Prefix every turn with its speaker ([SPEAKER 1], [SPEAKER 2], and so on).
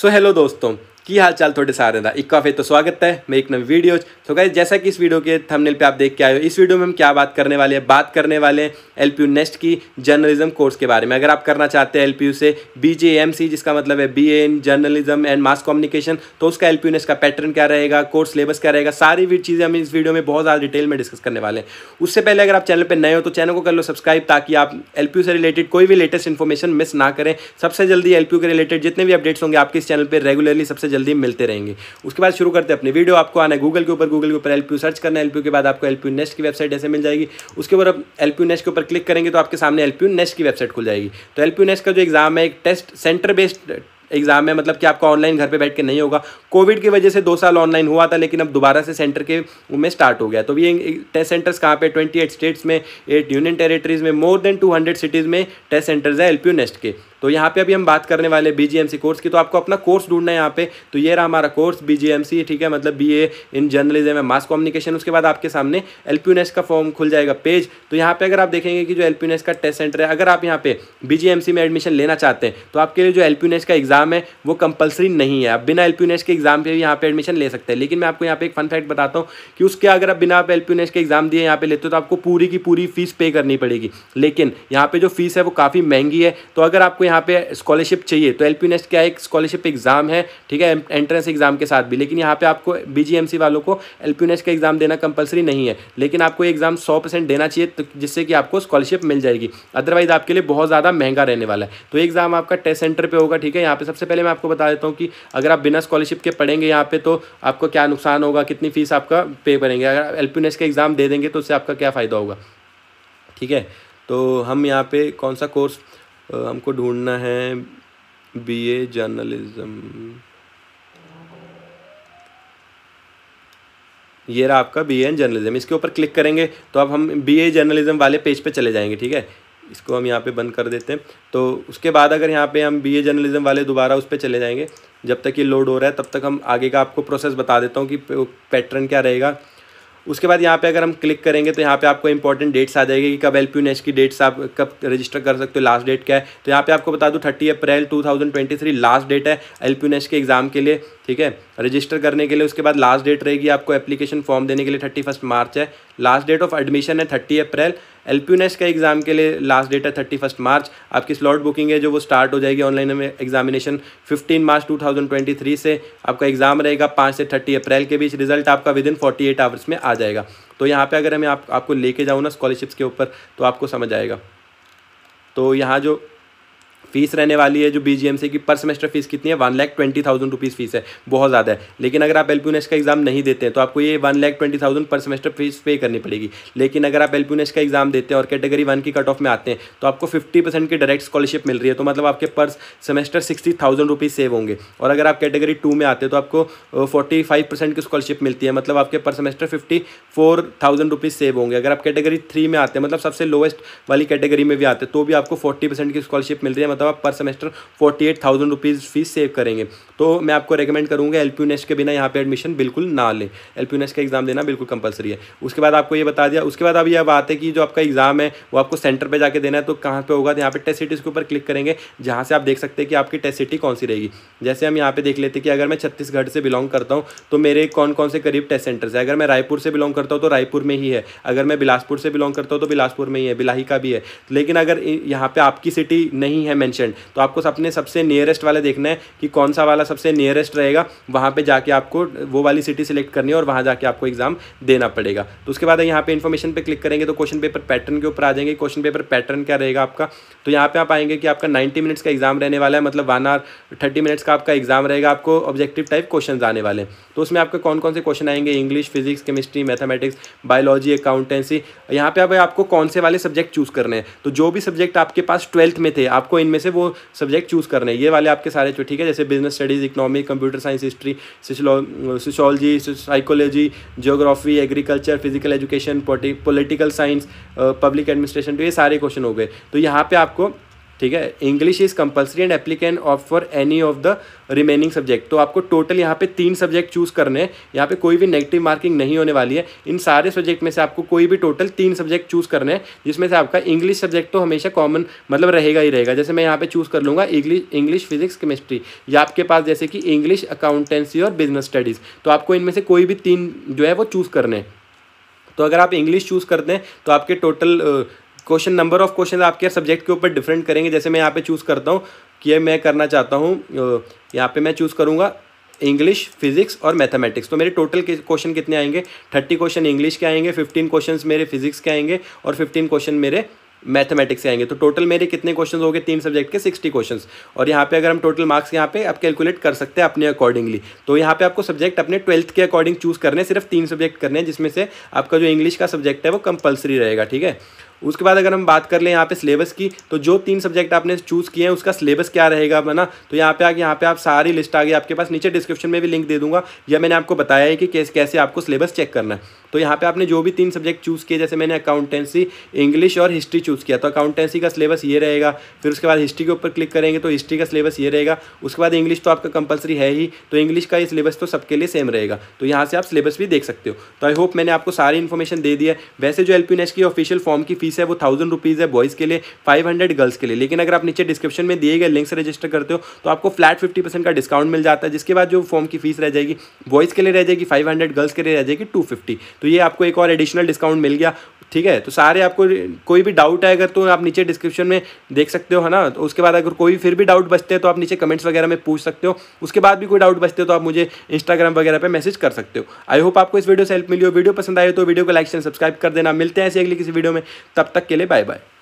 [SPEAKER 1] सो so, hello दोस्तों की हाल चाल थोड़े सारे का इक्का फिर तो स्वागत है मैं एक नवी वीडियो तो गाइज जैसा कि इस वीडियो के थंबनेल पे आप देख के आए हो इस वीडियो में हम क्या बात करने वाले हैं बात करने वाले हैं एल पी नेस्ट की जर्नलिज्म कोर्स के बारे में अगर आप करना चाहते हैं एल पी से बी जे एम सी जिसका मतलब है B N in journalism and mass communication तो उसका एल पी नेस्ट का पैटर्न क्या रहेगा कोर्स सिलेबस क्या रहेगा सारी चीज़ें हम इस वीडियो में बहुत ज़्यादा डिटेल में डिस्कस करने वाले हैं उससे पहले अगर आप चैनल पर नए हो तो चैनल को कर लो सब्सक्राइब ताकि आप एल से रिलेटेड कोई भी लेटेस्ट इन्फॉर्मेशन मिस ना करें सबसे जल्दी एल के रिलेटेड जितने भी अपडेट्स होंगे आपके इस चैनल पर रेगुलरली सबसे जल्दी मिलते रहेंगे उसके बाद शुरू करते हैं अपनी वीडियो आपको आना है गूगल के ऊपर गूगल के ऊपर एल सर्च करना है एल के बाद आपको एल नेस्ट की वेबसाइट ऐसे मिल जाएगी उसके ऊपर आप एल नेस्ट के ऊपर क्लिक करेंगे तो आपके सामने एल नेस्ट की वेबसाइट खुल जाएगी तो एल नेस्ट का जो एग्ज़ाम है एक टेस्ट सेंटर बेस्ड एग्ज़ाम है मतलब कि आपका ऑनलाइन घर पे बैठ के नहीं होगा कोविड की वजह से दो साल ऑनलाइन हुआ था लेकिन अब दोबारा से सेंटर के में स्टार्ट हो गया तो ये टेस्ट सेंटर्स कहाँ पे ट्वेंटी एट स्टेट्स में एट यूनियन टेरेटरीज में more than two hundred cities में टेस्ट सेंटर्स है एल नेस्ट के तो यहाँ पे अभी हम बात करने वाले B G M C course की तो आपको अपना कोर्स ढूंढना है यहाँ पे तो ये रहा हमारा course B G M C ठीक है मतलब बी ए इन जर्नलिज्म है मास कम्युनिकेशन उसके बाद आपके सामने एल पी का फॉर्म खुल जाएगा पेज तो यहाँ पे अगर आप देखेंगे कि जो एल पी का टेस्ट सेंटर है अगर आप यहाँ पे बी जी एम सी में एडमिशन लेना चाहते हैं तो आपके लिए जो एल पी का एग्ज़ाम है वो कंपलसरी नहीं है आप बिना एल पी के एग्जाम एग्ज़ाम पे भी यहाँ पे एडमिशन ले सकते हैं लेकिन मैं आपको यहाँ पे एक फन फैक्ट बताता हूँ कि उसके अगर आप बिना आप एल के एग्ज़ाम दिए यहाँ पे लेते हो तो आपको पूरी की पूरी फीस पे करनी पड़ेगी लेकिन यहाँ पे जो फीस है वो काफ़ी महंगी है तो अगर आपको यहाँ पे स्कॉलरशिप चाहिए तो एल पी क्या एक स्कॉलरशिप एग्ज़ाम है ठीक है एंट्रेंस एग्ज़ाम के साथ भी लेकिन यहाँ पर आपको बी वालों को एल पी का एग्ज़ाम देना कंपलसरी नहीं है लेकिन आपको एग्ज़ाम सौ देना चाहिए तो जिससे कि आपको स्कॉलरशिप मिल जाएगी अदरवाइज़ आपके लिए बहुत ज़्यादा महंगा रहने वाला है तो एग्ज़ाम आपका टेस्ट सेंटर पर होगा ठीक है यहाँ पर सबसे पहले मैं आपको बता देता हूँ कि अगर आप बिना स्कॉलरशिप के पढ़ेंगे यहाँ पे तो आपको क्या नुकसान होगा कितनी फ़ीस आपका पे करेंगे अगर एल का एग्ज़ाम दे देंगे तो उससे आपका क्या फ़ायदा होगा ठीक है तो हम यहाँ पे कौन सा कोर्स हमको ढूंढना है बीए जर्नलिज्म ये रहा आपका बी ए जर्नलिज्म इसके ऊपर क्लिक करेंगे तो अब हम बी ए जर्नलिज्म वाले पेज पे चले जाएंगे ठीक है इसको हम यहाँ पे बंद कर देते हैं तो उसके बाद अगर यहाँ पे हम बीए जर्नलिज्म वाले दोबारा उस पर चले जाएंगे जब तक ये लोड हो रहा है तब तक हम आगे का आपको प्रोसेस बता देता हूँ कि पैटर्न क्या रहेगा उसके बाद यहाँ पे अगर हम क्लिक करेंगे तो यहाँ पे आपको इंपॉर्टेंट डेट्स आ जाएगी कि कब एल पी की डेट्स आप कब रजिस्टर कर सकते हो लास्ट डेट क्या है तो यहाँ पे आपको बता दूँ thirty April to last date है एल पी के एग्ज़ाम के लिए ठीक है रजिस्टर करने के लिए उसके बाद लास्ट डेट रहेगी आपको एप्लीकेशन फॉर्म देने के लिए थर्टी फर्स्ट मार्च है लास्ट डेट ऑफ एडमिशन है थर्टी अप्रैल एल पी का एग्ज़ाम के लिए लास्ट डेट है थर्टी फर्स्ट मार्च आपकी स्लॉट बुकिंग है जो वो स्टार्ट हो जाएगी ऑनलाइन में examination fifteen March two thousand twenty three से आपका एग्ज़ाम रहेगा पाँच से थर्टी अप्रैल के बीच रिजल्ट आपका within forty eight hours में आ जाएगा तो यहाँ पर अगर मैं आप, आपको लेके जाऊँ ना स्कॉलरशिप्स के ऊपर तो आपको समझ आएगा तो यहाँ जो फीस रहने वाली है जो बी जी एम से की पर सेमेस्टर फीस कितनी है one lakh twenty thousand rupees fees है बहुत ज़्यादा है लेकिन अगर आप एल का एग्ज़ाम नहीं देते हैं तो आपको ये one lakh twenty thousand per semester fees pay करनी पड़ेगी लेकिन अगर आप एल का एग्ज़ाम देते हैं और कैटेगरी वन की कट ऑफ में आते हैं तो आपको फिफ्टी परसेंट की डायरेक्ट स्कॉलरशिप मिल रही है तो मतलब आपके per semester sixty thousand rupees save होंगे और अगर आप कैटेगरी टू में आते हैं तो आपको फोर्टी फाइव परसेंट की स्कॉलरशिप मिलती है मतलब आपके per semester fifty four thousand rupees save होंगे अगर आप कैटेगरी थ्री में आते हैं मतलब सबसे लोएस्ट वाली कैटेगरी में भी आते हैं तो भी आपको फोर्टी परसेंट की स्कॉलरशिप मिल रही है मतलब मतलब आप per semester forty eight thousand rupees fees save करेंगे तो मैं आपको रेकमेंड करूँगा एल के बिना यहाँ पर एडमिशन बिल्कुल ना लें एल का एग्ज़ाम देना बिल्कुल कंपलसरी है उसके बाद आपको ये बता दिया उसके बाद अब यह बात है कि जो आपका एग्ज़ाम है वो आपको सेंटर पर जाकर देना है तो कहाँ पर होगा तो यहाँ पर टेस्ट सिटीज़ के ऊपर क्लिक करेंगे जहाँ से आप देख सकते हैं कि आपकी टेस्ट सिटी कौन सी रहेगी जैसे हम यहाँ पर देख लेते कि अगर मैं छत्तीसगढ़ से बिलोंग करता हूँ तो मेरे कौन कौन से करीब टेस्ट सेंटर्स है अगर मैं रायपुर से बिलोंग करता हूँ तो रायपुर में ही है अगर मैं बिलासपुर से बिलोंग करता हूँ तो बिलासपुर में ही है बिलाही का भी है लेकिन अगर यहाँ पे आपकी सिटी नहीं है मैंशन तो आपको अपने सबसे नियरेस्ट वाला देखना है कि कौन सा वाला सबसे नियरेस्ट रहेगा वहाँ पर जाके आपको वो वाली सिटी सेलेक्ट करनी है और वहाँ जाके आपको एग्ज़ाम देना पड़ेगा तो उसके बाद यहाँ पर इन्फॉर्मेशन पर क्लिक करेंगे तो क्वेश्चन पेपर पैटर्न के ऊपर आ जाएंगे क्वेश्चन पेपर पैटर्न क्या रहेगा आपका तो यहाँ पे आप आएंगे कि आपका नाइन्टी मिनट्स का एग्जाम रहने वाला है मतलब वन आर थर्टी मिनट्स का आपका एग्जाम रहेगा आपको ऑब्जेक्टिव टाइप क्वेश्चन आने वाले तो उसमें आपके कौन कौन से क्वेश्चन आएंगे English physics chemistry mathematics biology accountancy यहाँ पे आप आपको कौन से वाले सब्जेक्ट चूज़ करने हैं तो जो भी सब्जेक्ट आपके पास ट्वेल्थ में थे आपको इनमें में से वो सब्जेक्ट चूज़ करने ये वाले आपके सारे ठीक है जैसे business studies economic computer science history sociology psychology geography agriculture physical education political science public administration तो ये सारे क्वेश्चन हो गए तो यहाँ पर आपको ठीक है English is compulsory and applicant of for any of the remaining subject तो आपको टोटल यहाँ पे तीन सब्जेक्ट चूज़ करने हैं यहाँ पे कोई भी नेगेटिव मार्किंग नहीं होने वाली है इन सारे सब्जेक्ट में से आपको कोई भी टोटल तीन सब्जेक्ट चूज़ करने हैं जिसमें से आपका इंग्लिश सब्जेक्ट तो हमेशा कॉमन मतलब रहेगा ही रहेगा जैसे मैं यहाँ पे चूज़ कर लूँगा इंग्लिश इंग्लिश फिजिक्स केमिस्ट्री या आपके पास जैसे कि इंग्लिश अकाउंटेंसी और बिजनेस स्टडीज़ तो आपको इनमें से कोई भी तीन जो है वो चूज़ करने हैं तो अगर आप इंग्लिश चूज़ करते हैं तो आपके total question number of question आपके सब्जेक्ट के ऊपर डिफरेंट करेंगे जैसे मैं यहाँ पे चूज़ करता हूँ कि ये मैं करना चाहता हूँ यहाँ पे मैं चूज़ करूँगा इंग्लिश फिजिक्स और मैथमेटिक्स तो मेरे टोटल के क्वेश्चन कितने आएंगे थर्टी क्वेश्चन इंग्लिश के आएंगे फिफ्टीन क्वेश्चन मेरे फिजिक्स के आएंगे और फिफ्टीन क्वेश्चन मेरे मैथमेटिक्स से आएंगे तो टोटल मेरे कितने क्वेश्चन हो गए तीन सब्जेक्ट के सिक्सटी क्वेश्चन और यहाँ पे अगर हम टोटल मार्क्स यहाँ पे आप कैलकुलेट कर सकते हैं अपने अकॉर्डिंगली तो यहाँ पे आपको सब्जेक्ट अपने ट्वेल्थ के अकॉर्डिंग चूज करने सिर्फ तीन सब्जेक्ट करने हैं जिसमें से आपका जो इंग्लिश का सब्जेक्ट है वो कंपलसरी रहेगा ठीक है उसके बाद अगर हम बात कर लें यहाँ पे सिलेबस की तो जो तीन सब्जेक्ट आपने चूज़ किए हैं उसका सिलेबस क्या रहेगा है ना तो यहाँ पे आगे यहाँ पे आप सारी लिस्ट आ गई आपके पास नीचे डिस्क्रिप्शन में भी लिंक दे दूंगा या मैंने आपको बताया है कि कैसे कैसे आपको सिलेबस चेक करना है तो यहाँ पे आपने जो भी तीन सब्जेक्ट चूज़ किए जैसे मैंने अकाउंटेंसी इंग्लिश और हिस्ट्री चूज़ किया तो अकाउंटेंसी का सिलेबस ये रहेगा फिर उसके बाद हिस्ट्री के ऊपर क्लिक करेंगे तो हिस्ट्री का सिलेबस ये रहेगा उसके बाद इंग्लिश तो आपका कंपलसरी है ही तो इंग्लिश का ये सिलेबस तो सबके लिए सेम रहेगा तो यहाँ से आप सिलेबस भी देख सकते हो तो आई होप मैंने आपको सारी इन्फॉर्मेशन दे दी है वैसे जो एल की ऑफिशियल फॉर्म की फीस है वो थाउजेंड रुपीज़ है बॉयज़ के लिए फाइव हंड्रेड गर्ल्स के लिए लेकिन अगर आप नीचे डिस्क्रिप्शन में दिए गए लिंक से रजिस्टर करते हो तो आपको फ्लैट फिफ्टी परसेंट का डिस्काउंट मिल जाता है जिसके बाद जो फॉर्म की फीस रह जाएगी बॉयज़ के लिए रह जाएगी फाइव हंड्रेड गर्ल्स के लिए रह जाएगी टू फिफ्टी तो तो ये आपको एक और एडिशनल डिस्काउंट मिल गया ठीक है तो सारे आपको कोई भी डाउट है अगर तो आप नीचे डिस्क्रिप्शन में देख सकते हो है ना तो उसके बाद अगर कोई फिर भी डाउट बचते हैं तो आप नीचे कमेंट्स वगैरह में पूछ सकते हो उसके बाद भी कोई डाउट बचते हो तो आप मुझे इंस्टाग्राम वगैरह पर मैसेज कर सकते हो आई होप आपको इस वीडियो से हेल्प मिली हो वीडियो पसंद आए तो वीडियो को लाइक एंड सब्सक्राइब कर देना मिलते हैं ऐसे अगले किसी वीडियो में तब तक के लिए बाय बाय